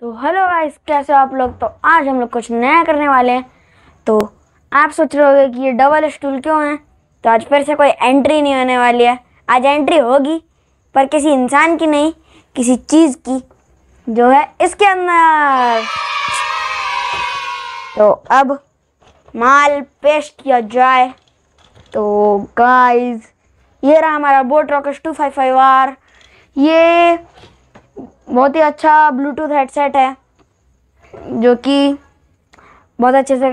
तो hello guys कैसे हो आप लोग तो आज हम लोग कुछ नया करने वाले हैं तो आप सोच रहे होगे कि ये डबल स्टूल क्यों है तो आज फिर से कोई एंट्री नहीं होने वाली है आज एंट्री होगी पर किसी इंसान की नहीं किसी चीज़ की जो है इसके अंदर तो अब माल पेश किया जाए तो गाइस ये रहा हमारा Boat Rocket two five five R ये बहुत ही अच्छा ब्लूटूथ हेडसेट है जो कि बहुत अच्छे से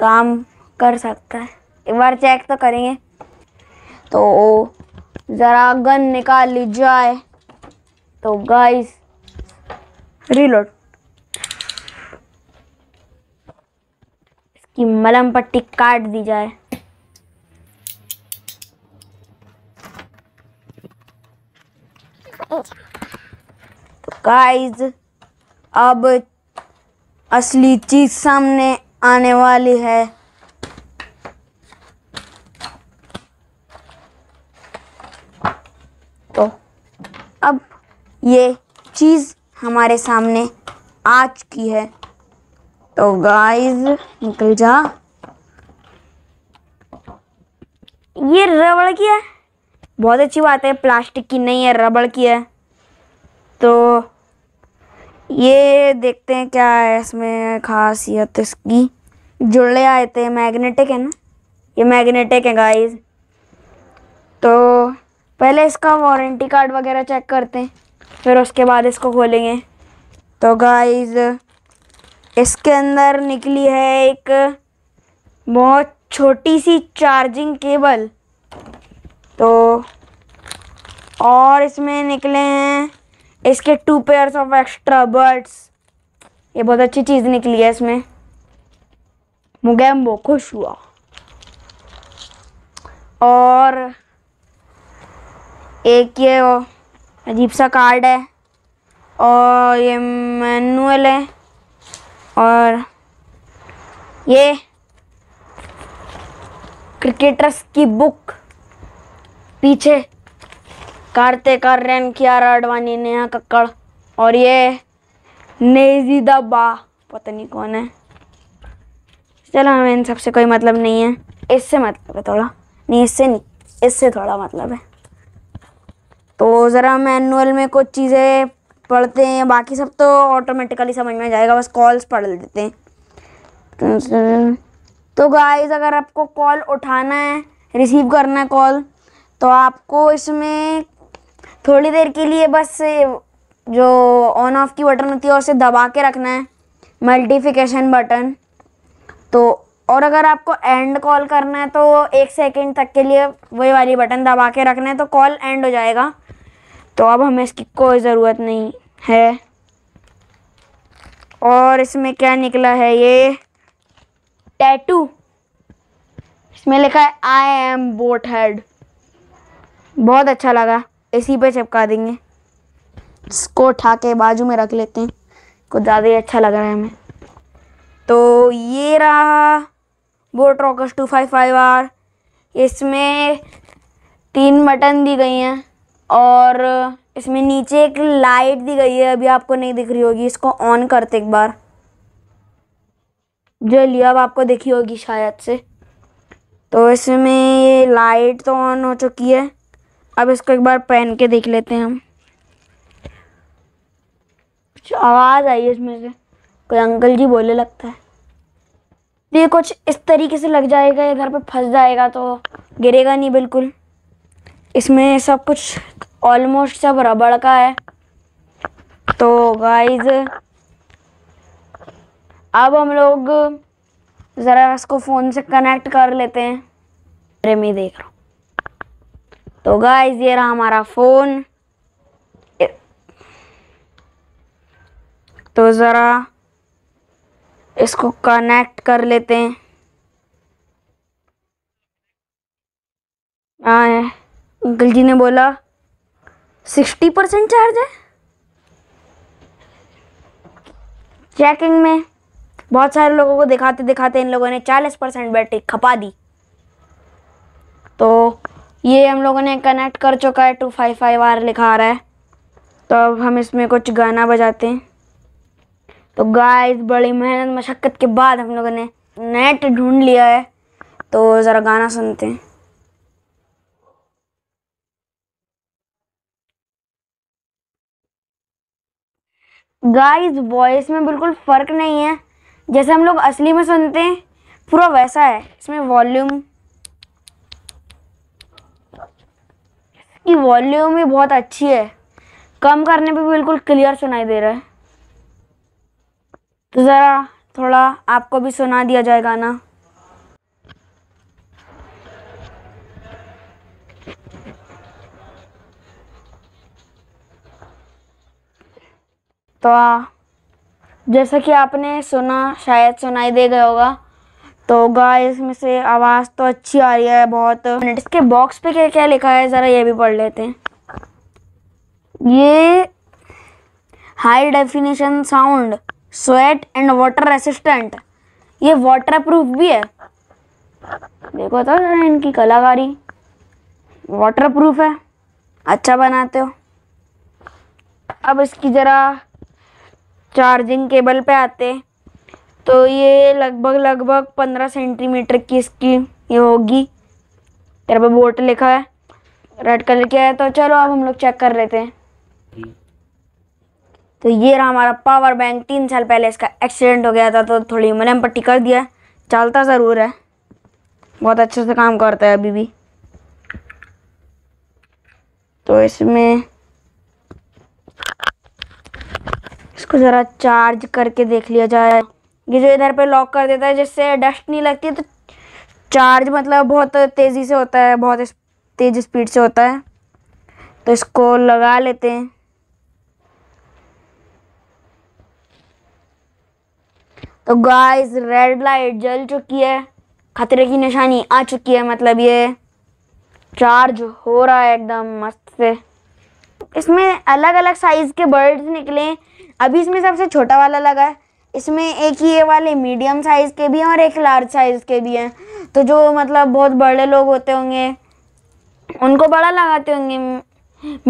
काम कर सकता है एक बार चेक तो करेंगे तो ज़रा गन निकाल ली जाए तो गाइस रिलोड इसकी मलम पट्टी काट दी जाए गाइस अब असली चीज सामने आने वाली है तो अब ये चीज हमारे सामने आ चुकी है तो गाइस निकल जा ये रबड़ की है बहुत अच्छी बात है प्लास्टिक की नहीं है रबड़ की है तो ये देखते हैं क्या है इसमें खासियत इसकी जुड़े आए थे मैग्नेटिक है ना ये मैग्नेटिक है गाइस तो पहले इसका वारंटी कार्ड वगैरह चेक करते हैं फिर उसके बाद इसको खोलेंगे तो गाइस इसके अंदर निकली है एक बहुत छोटी सी चार्जिंग केबल तो और इसमें निकले हैं इसके two pairs of extra buds ये बहुत अच्छी चीज़ निकली है इसमें मुगैम्बो खुश हुआ और एक ये अजीब सा कार्ड है और ये मैनुअल है और ये क्रिकेटर्स की बुक पीछे कार्तिक आर्यन कियारा अडवाणी नेहा कक्कड़ और ये नेजी बा पता नहीं कौन है चलो हमें इन सबसे कोई मतलब नहीं है इससे मतलब है थोड़ा नहीं इससे नहीं इससे थोड़ा मतलब है तो ज़रा मैनुअल में कुछ चीज़ें पढ़ते हैं बाकी सब तो ऑटोमेटिकली समझ में जाएगा बस कॉल्स पढ़ लेते हैं तो गाइज तो अगर आपको कॉल उठाना है रिसीव करना है कॉल तो आपको इसमें थोड़ी देर के लिए बस जो ऑन ऑफ की बटन होती है उसे दबा के रखना है मल्टीफिकेशन बटन तो और अगर आपको एंड कॉल करना है तो एक सेकेंड तक के लिए वही वाली बटन दबा के रखना है तो कॉल एंड हो जाएगा तो अब हमें इसकी कोई ज़रूरत नहीं है और इसमें क्या निकला है ये टैटू इसमें लिखा है आई एम बोट हेड बहुत अच्छा लगा इसी पे चिपका देंगे इसको उठा के बाजू में रख लेते हैं कुछ ज़्यादा ही अच्छा लग रहा है हमें तो ये रहा Boat Rockerz two five five R इसमें तीन बटन दी गई हैं और इसमें नीचे एक लाइट दी गई है अभी आपको नहीं दिख रही होगी इसको ऑन करते एक बार जो लिया अब आपको दिखी होगी शायद से तो इसमें लाइट तो ऑन हो चुकी है अब इसको एक बार पहन के देख लेते हैं हम कुछ आवाज़ आई है इसमें से कोई अंकल जी बोले लगता है ये कुछ इस तरीके से लग जाएगा इधर पे फंस जाएगा तो गिरेगा नहीं बिल्कुल इसमें सब कुछ ऑलमोस्ट सब रबड़ का है तो गाइज अब हम लोग ज़रा इसको फ़ोन से कनेक्ट कर लेते हैं अरे मैं देख रहा हूँ तो गाइस ये रहा हमारा फ़ोन तो ज़रा इसको कनेक्ट कर लेते हैं हाँ, अंकल जी ने बोला सिक्सटी परसेंट चार्ज है चेकिंग में बहुत सारे लोगों को दिखाते दिखाते इन लोगों ने चालीस परसेंट बैटरी खपा दी तो ये हम लोगों ने कनेक्ट कर चुका है टू फाइव फाइव आर लिखा आ रहा है तो अब हम इसमें कुछ गाना बजाते हैं तो गाइस बड़ी मेहनत मशक्क़त के बाद हम लोगों ने नेट ढूंढ लिया है तो ज़रा गाना सुनते हैं गाइस वॉइस में बिल्कुल फ़र्क नहीं है जैसे हम लोग असली में सुनते हैं पूरा वैसा है इसमें वॉल्यूम इसकी वॉल्यूम भी बहुत अच्छी है कम करने पे बिल्कुल क्लियर सुनाई दे रहा है तो ज़रा थोड़ा आपको भी सुना दिया जाएगा ना तो जैसा कि आपने सुना शायद सुनाई दे गया होगा तो गाय इसमें से आवाज़ तो अच्छी आ रही है बहुत इसके बॉक्स पे क्या क्या लिखा है ज़रा ये भी पढ़ लेते हैं ये high definition sound sweat and water resistant ये वाटर प्रूफ भी है देखो तो इनकी कलाकारी वाटर प्रूफ है अच्छा बनाते हो अब इसकी ज़रा चार्जिंग केबल पे आते हैं तो ये लगभग लगभग पंद्रह सेंटीमीटर की इसकी ये होगी तेरे पे बोट लिखा है रेड कलर की है तो चलो अब हम लोग चेक कर लेते हैं तो ये रहा हमारा पावर बैंक तीन साल पहले इसका एक्सीडेंट हो गया था तो थोड़ी मैंने पट्टी कर दिया चलता ज़रूर है बहुत अच्छे से काम करता है अभी भी तो इसमें इसको ज़रा चार्ज करके देख लिया जाए ये जो इधर पे लॉक कर देता है जिससे डस्ट नहीं लगती तो चार्ज मतलब बहुत तेज़ी से होता है बहुत तेज़ स्पीड से होता है तो इसको लगा लेते हैं तो गाइस रेड लाइट जल चुकी है खतरे की निशानी आ चुकी है मतलब ये चार्ज हो रहा है एकदम मस्त से इसमें अलग अलग साइज़ के बर्ड्स निकले अभी इसमें सबसे छोटा वाला लगा है इसमें एक ही ये वाले मीडियम साइज़ के भी हैं और एक लार्ज साइज़ के भी हैं तो जो मतलब बहुत बड़े लोग होते होंगे उनको बड़ा लगाते होंगे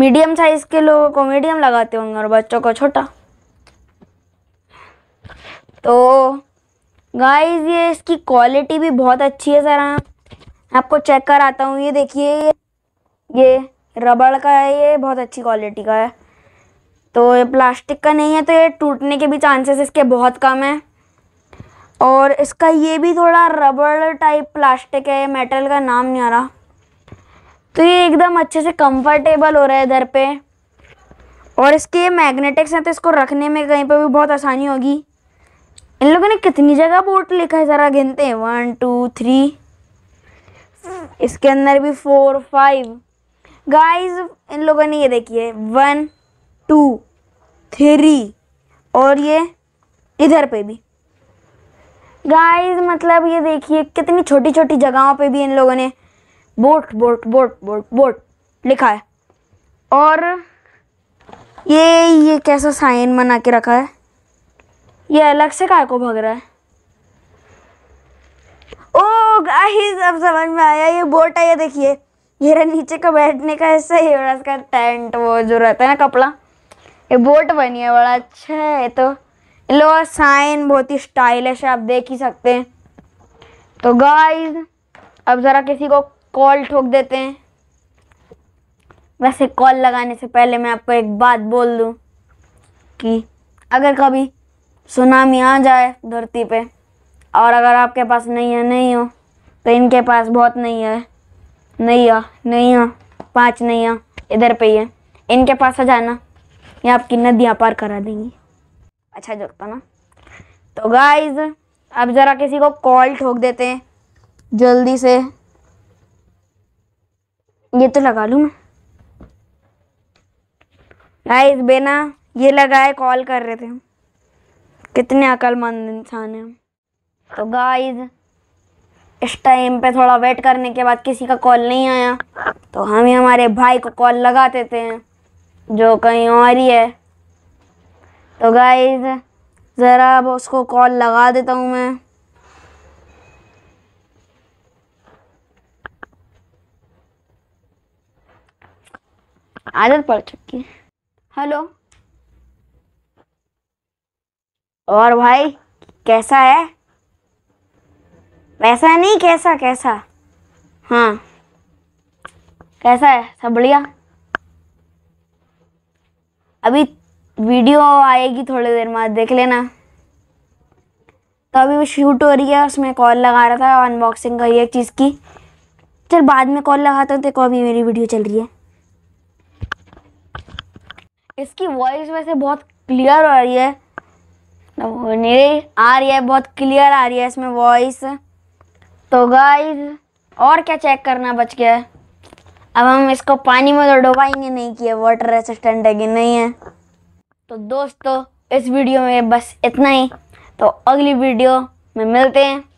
मीडियम साइज़ के लोगों को मीडियम लगाते होंगे और बच्चों को छोटा तो गाइस ये इसकी क्वालिटी भी बहुत अच्छी है ज़रा हाँ, आपको चेक कराता हूँ ये देखिए ये रबड़ का है ये बहुत अच्छी क्वालिटी का है तो ये प्लास्टिक का नहीं है तो ये टूटने के भी चांसेस इसके बहुत कम है और इसका ये भी थोड़ा रबड़ टाइप प्लास्टिक है मेटल का नाम नहीं आ रहा तो ये एकदम अच्छे से कंफर्टेबल हो रहा है इधर पे और इसके मैग्नेटिक्स हैं तो इसको रखने में कहीं पर भी बहुत आसानी होगी इन लोगों ने कितनी जगह बोट लिखा है ज़रा गिनते हैं वन टू थ्री इसके अंदर भी फोर फाइव गाइज इन लोगों ने ये देखी है वन टू थ्री और ये इधर पे भी गाइस मतलब ये देखिए कितनी छोटी छोटी जगहों पे भी इन लोगों ने Boat Boat Boat Boat Boat लिखा है और ये ये कैसा साइन बना के रखा है ये अलग से काय को भग रहा है ओ oh, गाइस अब समझ में आया ये बोट है ये देखिए ये नीचे का बैठने का ऐसा ही और इसका टेंट वो जो रहता है ना कपड़ा ये बोट बनी है बड़ा अच्छा है तो लो साइन बहुत ही स्टाइलिश है आप देख ही सकते हैं तो गाइस अब ज़रा किसी को कॉल ठोक देते हैं वैसे कॉल लगाने से पहले मैं आपको एक बात बोल दूं कि अगर कभी सुनामी आ जाए धरती पे और अगर आपके पास नहीं है नहीं हो तो इनके पास बहुत नहीं है नहीं आ नहीं आ पाँच नहीं आ इधर पे ही है इनके पास आ जाना ये आपकी नदियाँ पार करा देंगी अच्छा जोक था ना तो गाइज अब ज़रा किसी को कॉल ठोक देते हैं जल्दी से ये तो लगा लूँ मैं गाइज बेना ये लगाए कॉल कर रहे थे कितने अकलमंद इंसान हैं तो गाइज इस टाइम पे थोड़ा वेट करने के बाद किसी का कॉल नहीं आया तो हम ही हमारे भाई को कॉल लगा देते हैं जो कहीं और ही है तो गाइज ज़रा अब उसको कॉल लगा देता हूँ मैं आदत पड़ चुकी है हेलो और भाई कैसा है वैसा नहीं कैसा कैसा हाँ कैसा है सब बढ़िया अभी वीडियो आएगी थोड़ी देर बाद देख लेना तो अभी वो शूट हो रही है उसमें कॉल लगा रहा था अनबॉक्सिंग का एक चीज़ की चल बाद में कॉल लगाता हूँ देखो अभी मेरी वीडियो चल रही है इसकी वॉइस वैसे बहुत क्लियर हो रही है आ रही है बहुत क्लियर आ रही है इसमें वॉइस तो गाइस और क्या चेक करना बच गया है अब हम इसको पानी में तो डुबाएंगे नहीं कि वाटर रेसिस्टेंट है कि नहीं है तो दोस्तों इस वीडियो में बस इतना ही तो अगली वीडियो में मिलते हैं